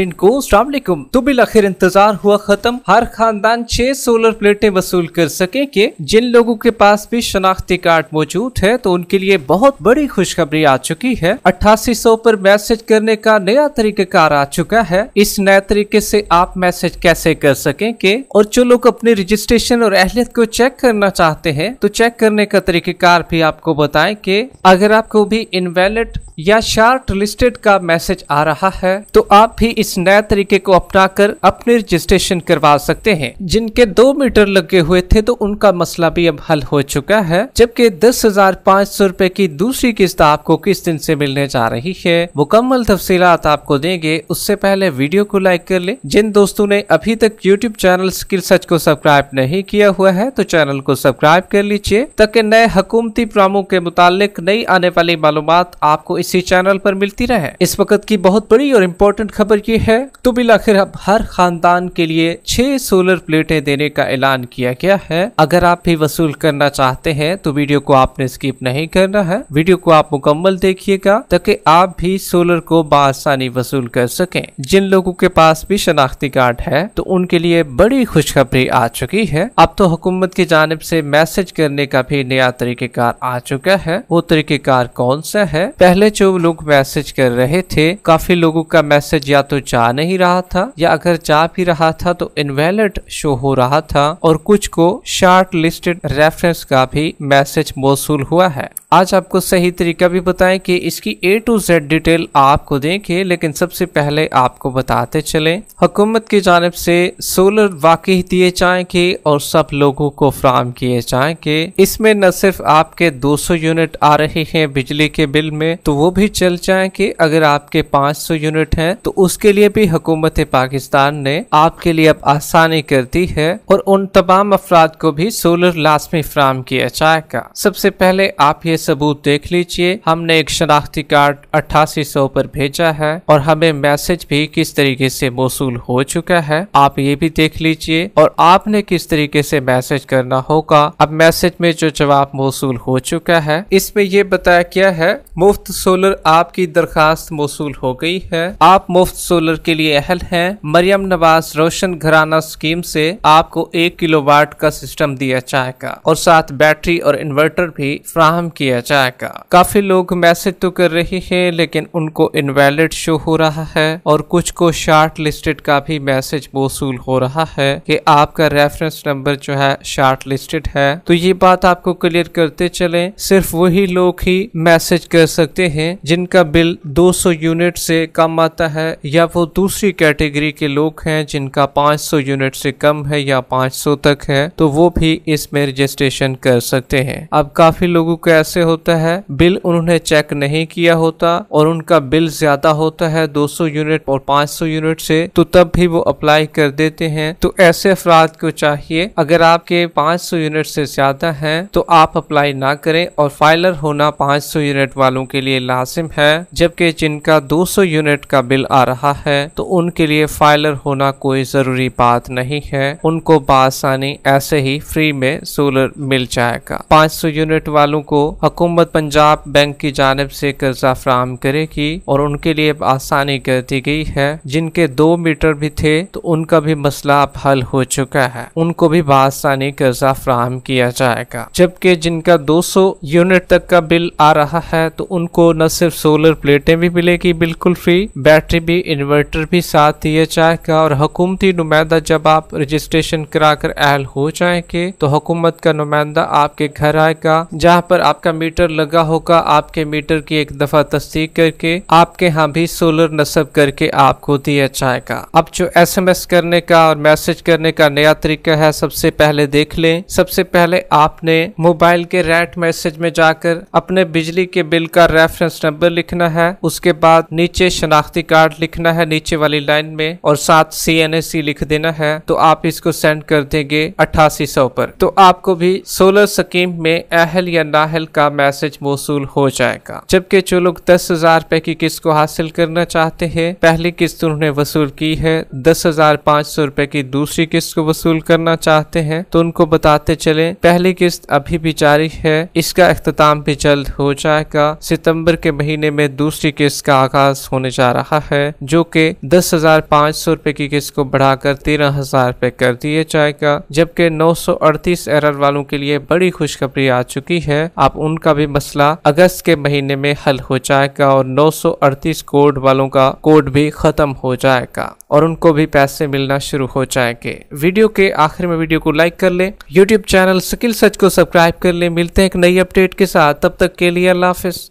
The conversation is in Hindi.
इनको सलामकुम तो बिल आखिर इंतजार हुआ खत्म हर खानदान छह सोलर प्लेटें वसूल कर सके के जिन लोगों के पास भी शनाख्ती कार्ड मौजूद है तो उनके लिए बहुत बड़ी खुशखबरी आ चुकी है अट्ठासी सौ आरोप मैसेज करने का नया तरीकेकार आ चुका है इस नए तरीके से आप मैसेज कैसे कर सके के और जो लोग अपने रजिस्ट्रेशन और अहलियत को चेक करना चाहते है तो चेक करने का तरीकेकार भी आपको बताए के अगर आपको भी इनवेलिड या शार्ट लिस्टेड का मैसेज आ रहा है तो आप भी इस नए तरीके को अपनाकर अपने रजिस्ट्रेशन करवा सकते हैं जिनके दो मीटर लगे हुए थे तो उनका मसला भी अब हल हो चुका है जबकि दस हजार पाँच सौ रूपए की दूसरी किस्त आपको किस दिन से मिलने जा रही है मुकम्मल तफसी आपको देंगे उससे पहले वीडियो को लाइक कर ले जिन दोस्तों ने अभी तक यूट्यूब चैनल स्किल सच को सब्सक्राइब नहीं किया हुआ है तो चैनल को सब्सक्राइब कर लीजिए ताकि नए हकूमती प्रामो के मुतालिक नई आने वाली मालूम आपको इसी चैनल पर मिलती रहे इस वक्त की बहुत बड़ी और इम्पोर्टेंट खबर ये लिए है तो बिल आखिर अब हर खानदान के लिए छह सोलर प्लेटें देने का ऐलान किया गया है अगर आप भी वसूल करना चाहते हैं तो वीडियो को आपने स्किप नहीं करना है वीडियो को आप मुकम्मल देखिएगा ताकि आप भी सोलर को बासानी वसूल कर सके जिन लोगों के पास भी शनाख्ती कार्ड है तो उनके लिए बड़ी खुशखबरी आ चुकी है अब तो हुकूमत की जानब ऐसी मैसेज करने का भी नया तरीकेकार आ चुका है वो तरीकेकार कौन सा है पहले जो लोग मैसेज कर रहे थे काफी लोगों का मैसेज या तो चाह नहीं रहा था या अगर चाह भी रहा था तो इनवैलिड शो हो रहा था और कुछ को शार्ट लिस्टेड रेफरेंस का भी मैसेज मौसू हुआ है आज आपको सही तरीका भी बताएं कि इसकी ए टू जेड डिटेल आपको देंगे लेकिन सबसे पहले आपको बताते चलें हुकूमत की जानब से सोलर वाकई दिए जाएंगे और सब लोगों को फ्राहम किए जाएंगे इसमें न सिर्फ आपके 200 यूनिट आ रहे हैं बिजली के बिल में तो वो भी चल जाएंगे अगर आपके 500 यूनिट हैं तो उसके लिए भी हुकूमत पाकिस्तान ने आपके लिए अब आसानी कर दी है और उन तमाम अफराद को भी सोलर लाजमी फ्राहम किया जाएगा सबसे पहले आप ये के सबूत देख लीजिए हमने एक शनाख्ती कार्ड अट्ठासी सौ पर भेजा है और हमें मैसेज भी किस तरीके से मौसू हो चुका है आप ये भी देख लीजिए और आपने किस तरीके से मैसेज करना होगा अब मैसेज में जो जवाब मौसू हो चुका है इसमें ये बताया गया है मुफ्त सोलर आपकी दरखास्त मौसूल हो गई है आप मुफ्त सोलर के लिए अहल हैं मरियम नवाज रोशन घराना स्कीम से आपको एक किलो वाट का सिस्टम दिया जाएगा और साथ बैटरी और इन्वर्टर भी फ्राहम किया किया जाएगा काफी लोग मैसेज तो कर रहे हैं लेकिन उनको इनवैलिड शो हो रहा है और कुछ को शार्ट लिस्टेड का भी मैसेज वसूल हो रहा है कि आपका रेफरेंस नंबर जो है शार्ट लिस्टेड है तो ये बात आपको क्लियर करते चले सिर्फ वही लोग ही मैसेज कर सकते हैं जिनका बिल 200 यूनिट से कम आता है या वो दूसरी कैटेगरी के लोग हैं जिनका 500 यूनिट से कम है या 500 तक है तो वो भी इसमें रजिस्ट्रेशन कर सकते हैं अब काफी लोगों को ऐसे से होता है बिल उन्होंने चेक नहीं किया होता और उनका बिल ज्यादा होता है 200 यूनिट और 500 यूनिट से तो तब भी वो अप्लाई कर देते हैं तो ऐसे अफराद को चाहिए अगर आपके 500 यूनिट से ज्यादा हैं तो आप अप्लाई ना करें और फाइलर होना 500 यूनिट वालों के लिए लाजिम है जबकि जिनका 200 यूनिट का बिल आ रहा है तो उनके लिए फाइलर होना कोई जरूरी बात नहीं है उनको बासानी ऐसे ही फ्री में सोलर मिल जाएगा 500 यूनिट वालों को हुकूमत पंजाब बैंक की जानब से कर्जा फ्राहम करेगी और उनके लिए आसानी कर दी गई है जिनके दो मीटर भी थे तो उनका भी मसला अब हल हो चुका है उनको भी बसानी कर्जा फ्राहम किया जाएगा जबकि जिनका 200 यूनिट तक का बिल आ रहा है तो उनको न सिर्फ सोलर प्लेटें भी मिलेगी बिल्कुल फ्री बैटरी भी इन्वर्टर भी साथ दिया जाएगा और हकूमती नुमाइंदा जब आप रजिस्ट्रेशन करा कर अहल हो जाएंगे तो हुकूमत का नुमाइंदा आपके घर आएगा जहाँ पर आपका मीटर लगा होगा आपके मीटर की एक दफा तस्दीक करके आपके यहाँ भी सोलर नस्ब करके आपको दिया जाएगा अब जो एसएमएस करने का और मैसेज करने का नया तरीका है सबसे पहले देख लें सबसे पहले आपने मोबाइल के रेट मैसेज में जाकर अपने बिजली के बिल का रेफरेंस नंबर लिखना है उसके बाद नीचे शनाख्ती कार्ड लिखना है नीचे वाली लाइन में और साथ सी एन सी लिख देना है तो आप इसको सेंड कर देंगे अट्ठासी सौ पर तो आपको भी सोलर स्कीम में अहल या नाहल का का मैसेज मौसू हो जाएगा जबकि जो लोग दस हजार रुपए की किस्त को हासिल करना चाहते हैं पहली किस्त उन्होंने वसूल की है दस हजार पाँच सौ रुपए की दूसरी किस्त को वसूल करना चाहते हैं तो उनको बताते चले पहली किस्त अभी भी जारी है इसका अख्ताम भी जल्द हो जाएगा सितम्बर के महीने में दूसरी किस्त का आगाज होने जा रहा है जो कि दस हजार पाँच सौ रुपए की किस्त को बढ़ाकर तेरह हजार रुपए कर दिए जाएगा जबकि नौ सौ अड़तीस एरर वालों के लिए बड़ी खुशखबरी आ चुकी है आप उन कानून का भी मसला अगस्त के महीने में हल हो जाएगा और 938 कोड वालों का कोड भी खत्म हो जाएगा और उनको भी पैसे मिलना शुरू हो जाएंगे वीडियो के आखिर में वीडियो को लाइक कर ले यूट्यूब चैनल स्किल सच को सब्सक्राइब कर ले मिलते हैं एक नई अपडेट के साथ तब तक के लिए अल्लाह हाफिज